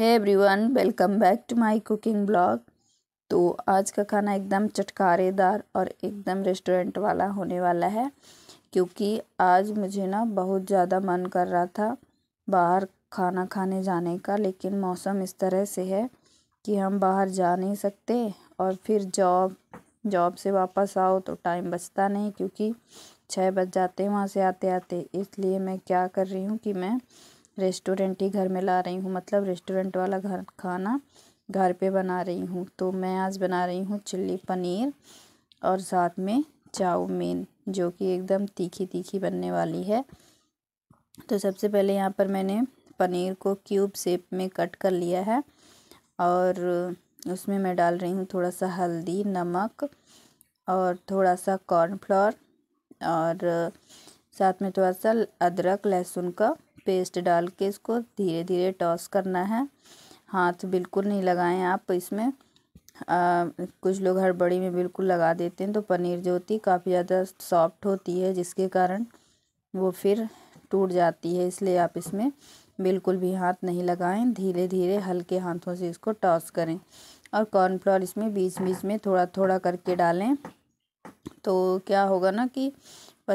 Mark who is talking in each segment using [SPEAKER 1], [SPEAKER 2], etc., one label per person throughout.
[SPEAKER 1] है everyone welcome back to my cooking blog तो आज का खाना एकदम चटकारेदार और एकदम रेस्टोरेंट वाला होने वाला है क्योंकि आज मुझे ना बहुत ज़्यादा मन कर रहा था बाहर खाना खाने जाने का लेकिन मौसम इस तरह से है कि हम बाहर जा नहीं सकते और फिर जॉब जॉब से वापस आओ तो टाइम बचता नहीं क्योंकि छः बज जाते हैं वहाँ से आते आते इसलिए मैं क्या कर रही हूँ कि मैं रेस्टोरेंट ही घर में ला रही हूँ मतलब रेस्टोरेंट वाला घर खाना घर पे बना रही हूँ तो मैं आज बना रही हूँ चिल्ली पनीर और साथ में चाउमीन जो कि एकदम तीखी तीखी बनने वाली है तो सबसे पहले यहाँ पर मैंने पनीर को क्यूब शेप में कट कर लिया है और उसमें मैं डाल रही हूँ थोड़ा सा हल्दी नमक और थोड़ा सा कॉर्नफ्लोर और साथ में थोड़ा सा अदरक लहसुन का पेस्ट डाल के इसको धीरे धीरे टॉस करना है हाथ बिल्कुल नहीं लगाएं आप इसमें आ, कुछ लोग हड़बड़ी में बिल्कुल लगा देते हैं तो पनीर जो होती है काफ़ी ज़्यादा सॉफ्ट होती है जिसके कारण वो फिर टूट जाती है इसलिए आप इसमें बिल्कुल भी हाथ नहीं लगाएं धीरे धीरे हल्के हाथों से इसको टॉस करें और कॉर्नफ्लावर इसमें बीच बीच में थोड़ा थोड़ा करके डालें तो क्या होगा ना कि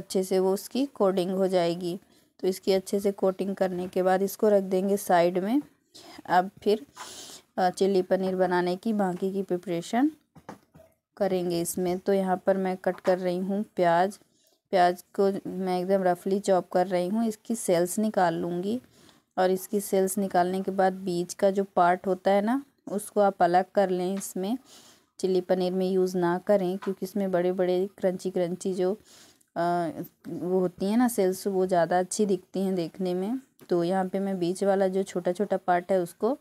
[SPEAKER 1] अच्छे से वो उसकी कोडिंग हो जाएगी तो इसकी अच्छे से कोटिंग करने के बाद इसको रख देंगे साइड में अब फिर चिल्ली पनीर बनाने की बाकी की प्रिपरेशन करेंगे इसमें तो यहाँ पर मैं कट कर रही हूँ प्याज प्याज को मैं एकदम रफली चॉप कर रही हूँ इसकी सेल्स निकाल लूँगी और इसकी सेल्स निकालने के बाद बीज का जो पार्ट होता है ना उसको आप अलग कर लें इसमें चिल्ली पनीर में यूज़ ना करें क्योंकि इसमें बड़े बड़े क्रंची क्रंची जो वो होती हैं ना सेल्स वो ज़्यादा अच्छी दिखती हैं देखने में तो यहाँ पे मैं बीच वाला जो छोटा छोटा पार्ट है उसको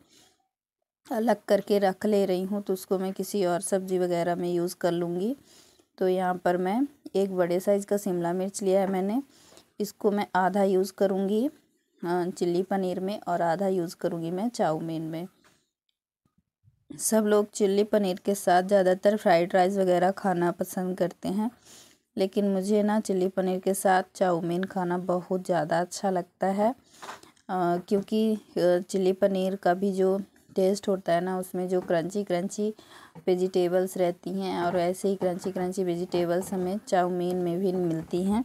[SPEAKER 1] अलग करके रख ले रही हूँ तो उसको मैं किसी और सब्ज़ी वगैरह में यूज़ कर लूँगी तो यहाँ पर मैं एक बड़े साइज़ का शिमला मिर्च लिया है मैंने इसको मैं आधा यूज़ करूँगी चिल्ली पनीर में और आधा यूज़ करूँगी मैं चाउमीन में सब लोग चिल्ली पनीर के साथ ज़्यादातर फ्राइड राइस वगैरह खाना पसंद करते हैं लेकिन मुझे ना चिल्ली पनीर के साथ चाउमीन खाना बहुत ज़्यादा अच्छा लगता है आ, क्योंकि चिल्ली पनीर का भी जो टेस्ट होता है ना उसमें जो क्रंची क्रंची वेजिटेबल्स रहती हैं और ऐसे ही क्रंची क्रंची वेजिटेबल्स हमें चाउमीन में भी मिलती हैं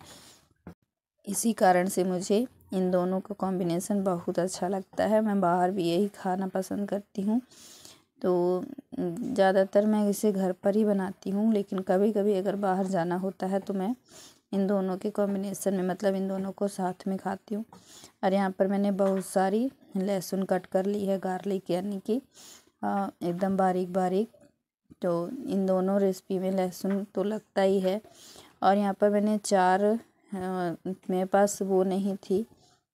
[SPEAKER 1] इसी कारण से मुझे इन दोनों का कॉम्बिनेसन बहुत अच्छा लगता है मैं बाहर भी यही खाना पसंद करती हूँ तो ज़्यादातर मैं इसे घर पर ही बनाती हूँ लेकिन कभी कभी अगर बाहर जाना होता है तो मैं इन दोनों के कॉम्बिनेसन में मतलब इन दोनों को साथ में खाती हूँ और यहाँ पर मैंने बहुत सारी लहसुन कट कर ली है गार्लिक यानी कि एकदम बारीक बारीक तो इन दोनों रेसिपी में लहसुन तो लगता ही है और यहाँ पर मैंने चार मेरे पास वो नहीं थी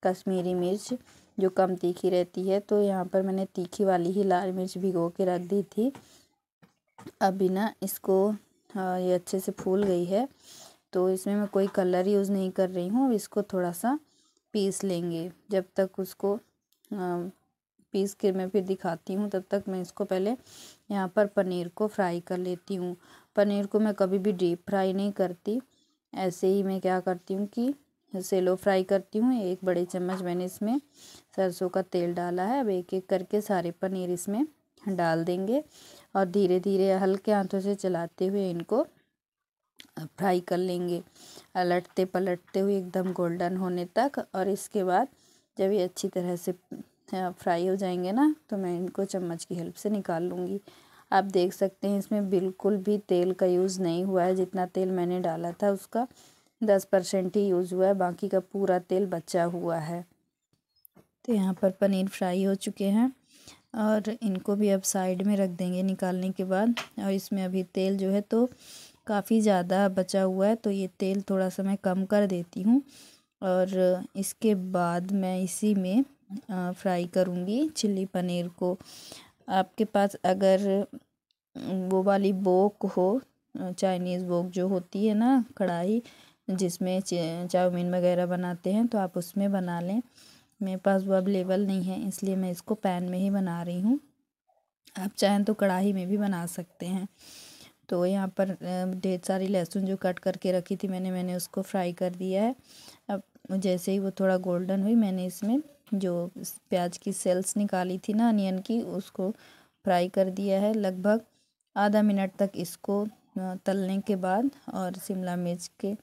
[SPEAKER 1] कश्मीरी मिर्च जो कम तीखी रहती है तो यहाँ पर मैंने तीखी वाली ही लाल मिर्च भिगो के रख दी थी अभी ना इसको ये अच्छे से फूल गई है तो इसमें मैं कोई कलर यूज़ नहीं कर रही हूँ इसको थोड़ा सा पीस लेंगे जब तक उसको पीस के मैं फिर दिखाती हूँ तब तक मैं इसको पहले यहाँ पर पनीर को फ्राई कर लेती हूँ पनीर को मैं कभी भी डीप फ्राई नहीं करती ऐसे ही मैं क्या करती हूँ कि सेलो फ्राई करती हूँ एक बड़े चम्मच मैंने इसमें सरसों का तेल डाला है अब एक एक करके सारे पनीर इसमें डाल देंगे और धीरे धीरे हल्के हाथों से चलाते हुए इनको फ्राई कर लेंगे पलटते पलटते हुए एकदम गोल्डन होने तक और इसके बाद जब ये अच्छी तरह से हाँ, फ्राई हो जाएंगे ना तो मैं इनको चम्मच की हेल्प से निकाल लूँगी आप देख सकते हैं इसमें बिल्कुल भी तेल का यूज़ नहीं हुआ है जितना तेल मैंने डाला था उसका दस परसेंट ही यूज़ हुआ है बाकी का पूरा तेल बचा हुआ है तो यहाँ पर पनीर फ्राई हो चुके हैं और इनको भी अब साइड में रख देंगे निकालने के बाद और इसमें अभी तेल जो है तो काफ़ी ज़्यादा बचा हुआ है तो ये तेल थोड़ा सा मैं कम कर देती हूँ और इसके बाद मैं इसी में फ्राई करूँगी चिल्ली पनीर को आपके पास अगर वो वाली बोक हो चाइनीज़ बोक जो होती है ना कढ़ाई जिसमें चाउमीन वगैरह बनाते हैं तो आप उसमें बना लें मेरे पास वो अवेलेबल नहीं है इसलिए मैं इसको पैन में ही बना रही हूँ आप चाहें तो कढ़ाई में भी बना सकते हैं तो यहाँ पर ढेर सारी लहसुन जो कट करके रखी थी मैंने मैंने उसको फ्राई कर दिया है अब जैसे ही वो थोड़ा गोल्डन हुई मैंने इसमें जो प्याज की सेल्स निकाली थी ना अनियन की उसको फ्राई कर दिया है लगभग आधा मिनट तक इसको तलने के बाद और शिमला मिर्च के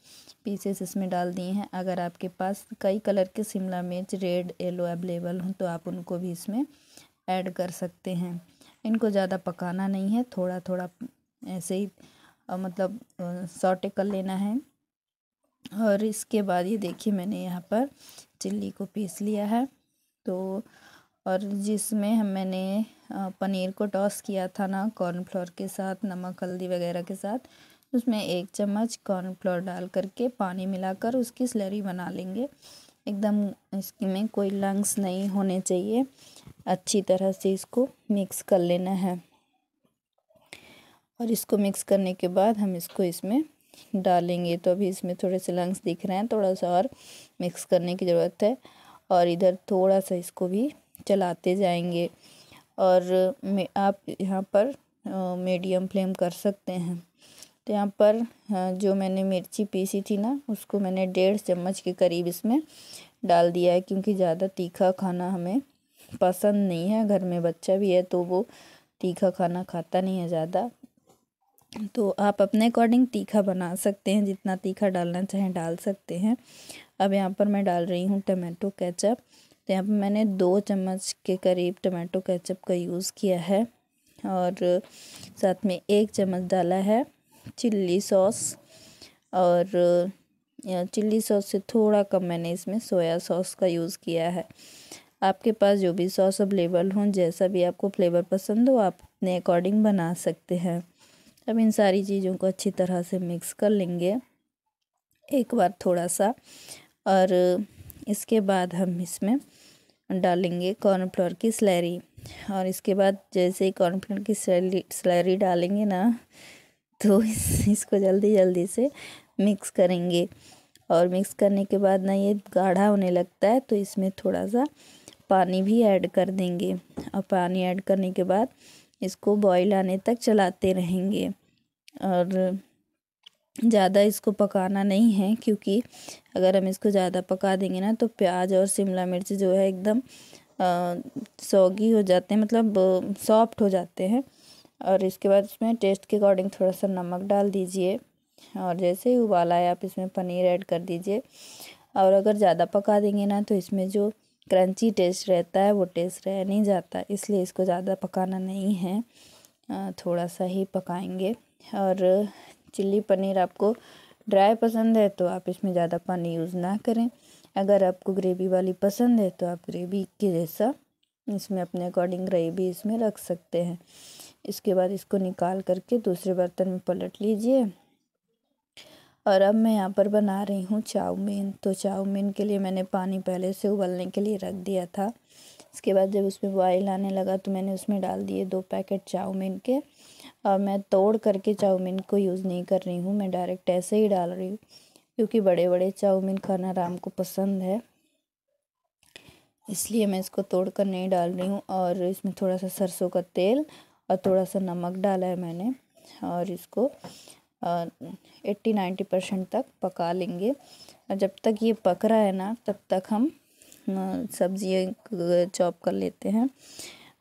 [SPEAKER 1] पीसेस इसमें डाल दिए हैं अगर आपके पास कई कलर के शिमला मिर्च रेड येलो अवेलेबल हों तो आप उनको भी इसमें ऐड कर सकते हैं इनको ज़्यादा पकाना नहीं है थोड़ा थोड़ा ऐसे ही मतलब सॉटे कर लेना है और इसके बाद ये देखिए मैंने यहाँ पर चिल्ली को पीस लिया है तो और जिसमें हम मैंने पनीर को टॉस किया था ना कॉर्नफ्लोर के साथ नमक हल्दी वगैरह के साथ उसमें एक चम्मच कॉर्नफ्लोर डाल करके पानी मिलाकर उसकी स्लरी बना लेंगे एकदम इसमें कोई लंग्स नहीं होने चाहिए अच्छी तरह से इसको मिक्स कर लेना है और इसको मिक्स करने के बाद हम इसको इसमें डालेंगे तो अभी इसमें थोड़े से लंग्स दिख रहे हैं थोड़ा सा और मिक्स करने की ज़रूरत है और इधर थोड़ा सा इसको भी चलाते जाएंगे और आप यहाँ पर मीडियम फ्लेम कर सकते हैं तो यहाँ पर जो मैंने मिर्ची पीसी थी ना उसको मैंने डेढ़ चम्मच के करीब इसमें डाल दिया है क्योंकि ज़्यादा तीखा खाना हमें पसंद नहीं है घर में बच्चा भी है तो वो तीखा खाना खाता नहीं है ज़्यादा तो आप अपने अकॉर्डिंग तीखा बना सकते हैं जितना तीखा डालना चाहें डाल सकते हैं अब यहाँ पर मैं डाल रही हूँ टमाटो केचप तो यहाँ पर मैंने दो चम्मच के करीब टमाटो केचप का यूज़ किया है और साथ में एक चम्मच डाला है चिल्ली सॉस और चिल्ली सॉस से थोड़ा कम मैंने इसमें सोया सॉस का यूज़ किया है आपके पास जो भी सॉस अवेलेबल हों जैसा भी आपको फ्लेवर पसंद हो आप अपने अकॉर्डिंग बना सकते हैं अब इन सारी चीज़ों को अच्छी तरह से मिक्स कर लेंगे एक बार थोड़ा सा और इसके बाद हम इसमें डालेंगे कॉर्नफ्लोर की स्लैरी और इसके बाद जैसे ही कॉर्नफ्लोर की स्लैरी डालेंगे ना तो इस, इसको जल्दी जल्दी से मिक्स करेंगे और मिक्स करने के बाद ना ये गाढ़ा होने लगता है तो इसमें थोड़ा सा पानी भी ऐड कर देंगे और पानी ऐड करने के बाद इसको बॉईल आने तक चलाते रहेंगे और ज़्यादा इसको पकाना नहीं है क्योंकि अगर हम इसको ज़्यादा पका देंगे ना तो प्याज और शिमला मिर्च जो है एकदम सौगी हो जाते हैं मतलब सॉफ्ट हो जाते हैं और इसके बाद इसमें टेस्ट के अकॉर्डिंग थोड़ा सा नमक डाल दीजिए और जैसे ही उबाला है आप इसमें पनीर ऐड कर दीजिए और अगर ज़्यादा पका देंगे ना तो इसमें जो क्रंची टेस्ट रहता है वो टेस्ट रह नहीं जाता इसलिए इसको ज़्यादा पकाना नहीं है थोड़ा सा ही पकाएंगे और चिल्ली पनीर आपको ड्राई पसंद है तो आप इसमें ज़्यादा पानी यूज़ ना करें अगर आपको ग्रेवी वाली पसंद है तो आप ग्रेवी के जैसा इसमें अपने अकॉर्डिंग ग्रेवी इसमें रख सकते हैं इसके बाद इसको निकाल करके दूसरे बर्तन में पलट लीजिए और अब मैं यहाँ पर बना रही हूँ चाउमीन तो चाउमीन के लिए मैंने पानी पहले से उबलने के लिए रख दिया था इसके बाद जब उसमें बॉयल आने लगा तो मैंने उसमें डाल दिए दो पैकेट चाउमीन के मैं तोड़ करके चाउमीन को यूज़ नहीं कर रही हूँ मैं डायरेक्ट ऐसे ही डाल रही हूँ क्योंकि बड़े बड़े चाउमीन खाना राम को पसंद है इसलिए मैं इसको तोड़ कर नहीं डाल रही हूँ और इसमें थोड़ा सा सरसों का तेल और थोड़ा सा नमक डाला है मैंने और इसको एट्टी नाइन्टी परसेंट तक पका लेंगे और जब तक ये पक रहा है ना तब तक हम सब्जियाँ चॉप कर लेते हैं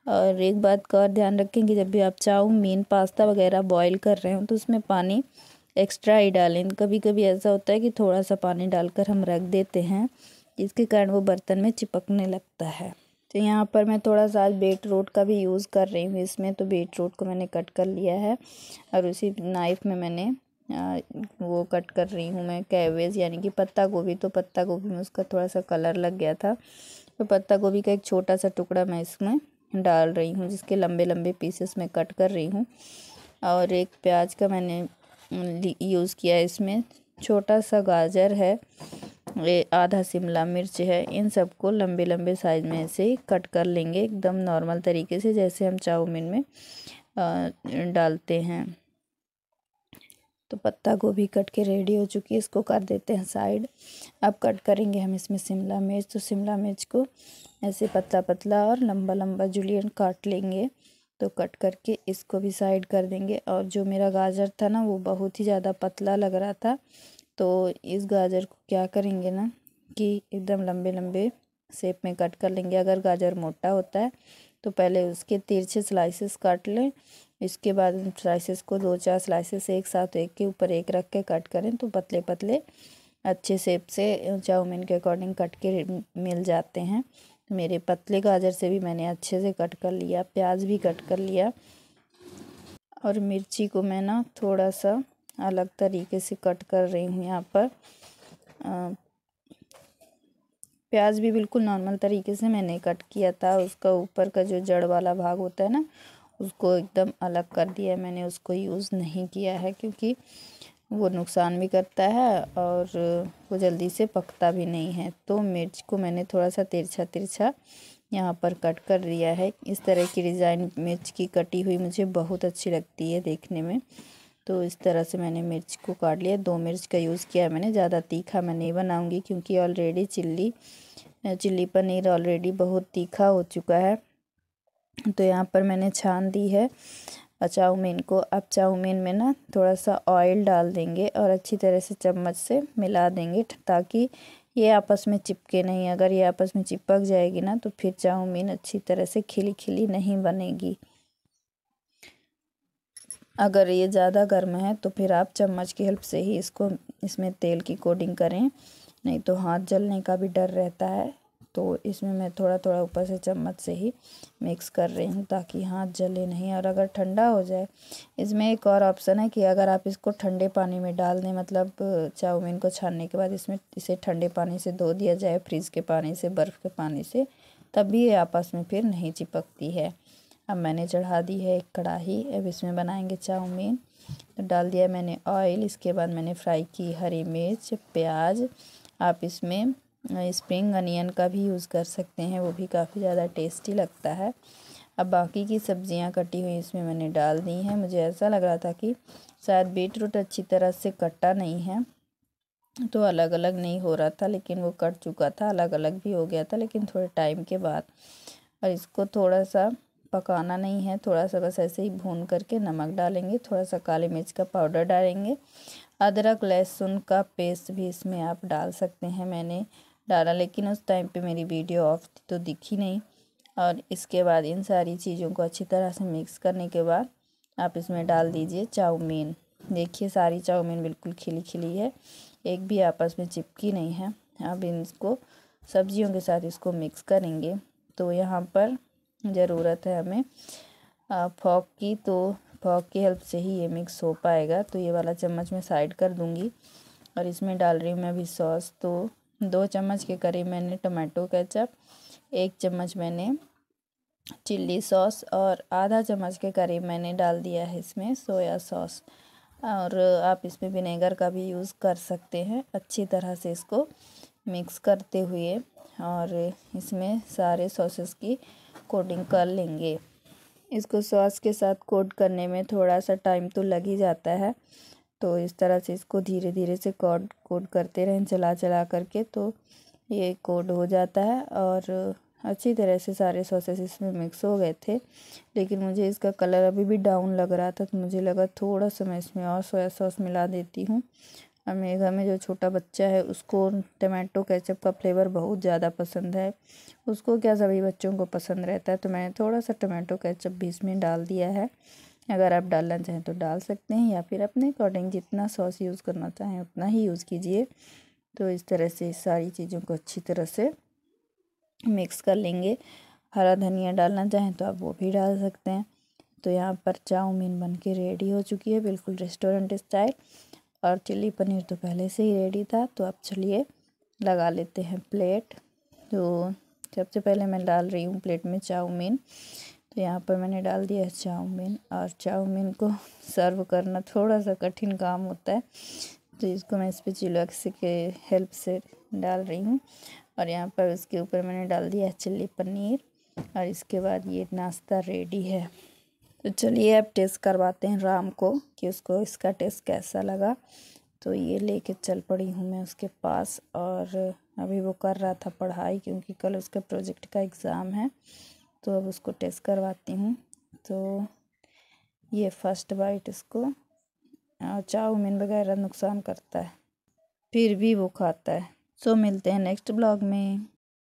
[SPEAKER 1] और एक बात का और ध्यान रखें कि जब भी आप चाउमीन पास्ता वगैरह बॉईल कर रहे हो तो उसमें पानी एक्स्ट्रा ही डालें कभी कभी ऐसा होता है कि थोड़ा सा पानी डालकर हम रख देते हैं जिसके कारण वो बर्तन में चिपकने लगता है तो यहाँ पर मैं थोड़ा सा आज रोट का भी यूज़ कर रही हूँ इसमें तो बीट रोट को मैंने कट कर लिया है और उसी नाइफ़ में मैंने आ, वो कट कर रही हूँ मैं कैवेज यानी कि पत्ता गोभी तो पत्ता गोभी में उसका थोड़ा सा कलर लग गया था तो पत्ता गोभी का एक छोटा सा टुकड़ा मैं इसमें डाल रही हूँ जिसके लंबे लंबे पीसेस में कट कर रही हूँ और एक प्याज का मैंने यूज़ किया है इसमें छोटा सा गाजर है ये आधा शिमला मिर्च है इन सबको लंबे लंबे साइज़ में ऐसे ही कट कर लेंगे एकदम नॉर्मल तरीके से जैसे हम चाउमीन में डालते हैं तो पत्ता गोभी कट के रेडी हो चुकी है इसको कर देते हैं साइड अब कट करेंगे हम इसमें शिमला मिर्च तो शिमला मिर्च को ऐसे पतला पतला और लंबा लंबा जुलियन काट लेंगे तो कट करके इसको भी साइड कर देंगे और जो मेरा गाजर था ना वो बहुत ही ज़्यादा पतला लग रहा था तो इस गाजर को क्या करेंगे ना कि एकदम लंबे लंबे शेप में कट कर लेंगे अगर गाजर मोटा होता है तो पहले उसके तिरछे स्लाइसेस काट लें इसके बाद उन स्लाइसेस को दो चार स्लाइसेस एक साथ एक के ऊपर एक रख के कट करें तो पतले पतले अच्छे शेप से चाउमीन के अकॉर्डिंग कट के मिल जाते हैं मेरे पतले गाजर से भी मैंने अच्छे से कट कर लिया प्याज भी कट कर लिया और मिर्ची को मैं ना थोड़ा सा अलग तरीके से कट कर रही हूँ यहाँ पर आ, प्याज भी बिल्कुल नॉर्मल तरीके से मैंने कट किया था उसका ऊपर का जो जड़ वाला भाग होता है ना उसको एकदम अलग कर दिया है मैंने उसको यूज़ नहीं किया है क्योंकि वो नुकसान भी करता है और वो जल्दी से पकता भी नहीं है तो मिर्च को मैंने थोड़ा सा तिरछा तिरछा यहाँ पर कट कर दिया है इस तरह की डिज़ाइन मिर्च की कटी हुई मुझे बहुत अच्छी लगती है देखने में तो इस तरह से मैंने मिर्च को काट लिया दो मिर्च का यूज़ किया है मैंने ज़्यादा तीखा मैं नहीं बनाऊँगी क्योंकि already chilli chilli paneer already बहुत तीखा हो चुका है तो यहाँ पर मैंने छान दी है चाउमीन को अब चाउमीन में ना थोड़ा सा ऑयल डाल देंगे और अच्छी तरह से चम्मच से मिला देंगे ताकि ये आपस में चिपके नहीं अगर ये आपस में चिपक जाएगी ना तो फिर चाउमीन अच्छी तरह से खिली खिली नहीं बनेगी अगर ये ज़्यादा गर्म है तो फिर आप चम्मच की हेल्प से ही इसको इसमें तेल की कोडिंग करें नहीं तो हाथ जलने का भी डर रहता है तो इसमें मैं थोड़ा थोड़ा ऊपर से चम्मच से ही मिक्स कर रही हूँ ताकि हाथ जले नहीं और अगर ठंडा हो जाए इसमें एक और ऑप्शन है कि अगर आप इसको ठंडे पानी में डाल दें मतलब चाउमीन को छानने के बाद इसमें इसे ठंडे पानी से धो दिया जाए फ्रिज के पानी से बर्फ़ के पानी से तब भी ये आपस में फिर नहीं चिपकती है अब मैंने चढ़ा दी है एक कढ़ाही अब इसमें बनाएंगे चाउमीन तो डाल दिया मैंने ऑयल इसके बाद मैंने फ्राई की हरी मिर्च प्याज आप इसमें स्प्रिंग अनियन का भी यूज़ कर सकते हैं वो भी काफ़ी ज़्यादा टेस्टी लगता है अब बाकी की सब्जियां कटी हुई इसमें मैंने डाल दी हैं मुझे ऐसा लग रहा था कि शायद बीट रूट अच्छी तरह से कटा नहीं है तो अलग अलग नहीं हो रहा था लेकिन वो कट चुका था अलग अलग भी हो गया था लेकिन थोड़े टाइम के बाद और इसको थोड़ा सा पकाना नहीं है थोड़ा सा बस ऐसे ही भून करके नमक डालेंगे थोड़ा सा काली मिर्च का पाउडर डालेंगे अदरक लहसुन का पेस्ट भी इसमें आप डाल सकते हैं मैंने डाला लेकिन उस टाइम पे मेरी वीडियो ऑफ थी तो दिखी नहीं और इसके बाद इन सारी चीज़ों को अच्छी तरह से मिक्स करने के बाद आप इसमें डाल दीजिए चाउमीन देखिए सारी चाउमीन बिल्कुल खिली खिली है एक भी आपस में चिपकी नहीं है अब इनको सब्जियों के साथ इसको मिक्स करेंगे तो यहाँ पर ज़रूरत है हमें फॉक की तो फॉक की हेल्प से ही ये मिक्स हो पाएगा तो ये वाला चम्मच मैं साइड कर दूँगी और इसमें डाल रही हूँ मैं अभी सॉस तो दो चम्मच के करीब मैंने टमाटो केचप एक चम्मच मैंने चिल्ली सॉस और आधा चम्मच के करीब मैंने डाल दिया है इसमें सोया सॉस और आप इसमें विनेगर का भी यूज़ कर सकते हैं अच्छी तरह से इसको मिक्स करते हुए और इसमें सारे सॉसेस की कोटिंग कर लेंगे इसको सॉस के साथ कोट करने में थोड़ा सा टाइम तो लग ही जाता है तो इस तरह से इसको धीरे धीरे से कोड कोड करते रहें चला चला करके तो ये कोड हो जाता है और अच्छी तरह से सारे सॉसेस इसमें मिक्स हो गए थे लेकिन मुझे इसका कलर अभी भी डाउन लग रहा था तो मुझे लगा थोड़ा सा मैं इसमें और सोया सॉस मिला देती हूँ और मेरे घर में जो छोटा बच्चा है उसको टमाटो केचप का फ्लेवर बहुत ज़्यादा पसंद है उसको क्या सभी बच्चों को पसंद रहता है तो मैंने थोड़ा सा टमाटो केचप भी इसमें डाल दिया है अगर आप डालना चाहें तो डाल सकते हैं या फिर अपने अकॉर्डिंग जितना सॉस यूज़ करना चाहें उतना ही यूज़ कीजिए तो इस तरह से सारी चीज़ों को अच्छी तरह से मिक्स कर लेंगे हरा धनिया डालना चाहें तो आप वो भी डाल सकते हैं तो यहाँ पर चाउमीन बन के रेडी हो चुकी है बिल्कुल रेस्टोरेंट स्टाइल और चिल्ली पनीर तो पहले से ही रेडी था तो अब चलिए लगा लेते हैं प्लेट तो सबसे पहले मैं डाल रही हूँ प्लेट में चाउमीन तो यहाँ पर मैंने डाल दिया है चाउमीन और चाउमीन को सर्व करना थोड़ा सा कठिन काम होता है तो इसको मैं इस पर चिलक्स के हेल्प से डाल रही हूँ और यहाँ पर उसके ऊपर मैंने डाल दिया है चिल्ली पनीर और इसके बाद ये नाश्ता रेडी है तो चलिए अब टेस्ट करवाते हैं राम को कि उसको इसका टेस्ट कैसा लगा तो ये लेके चल पड़ी हूँ मैं उसके पास और अभी वो कर रहा था पढ़ाई क्योंकि कल उसके प्रोजेक्ट का एग्ज़ाम है तो अब उसको टेस्ट करवाती हूँ तो ये फर्स्ट बाइट इसको चाउमीन वगैरह नुकसान करता है फिर भी वो खाता है सो मिलते हैं नेक्स्ट ब्लॉग में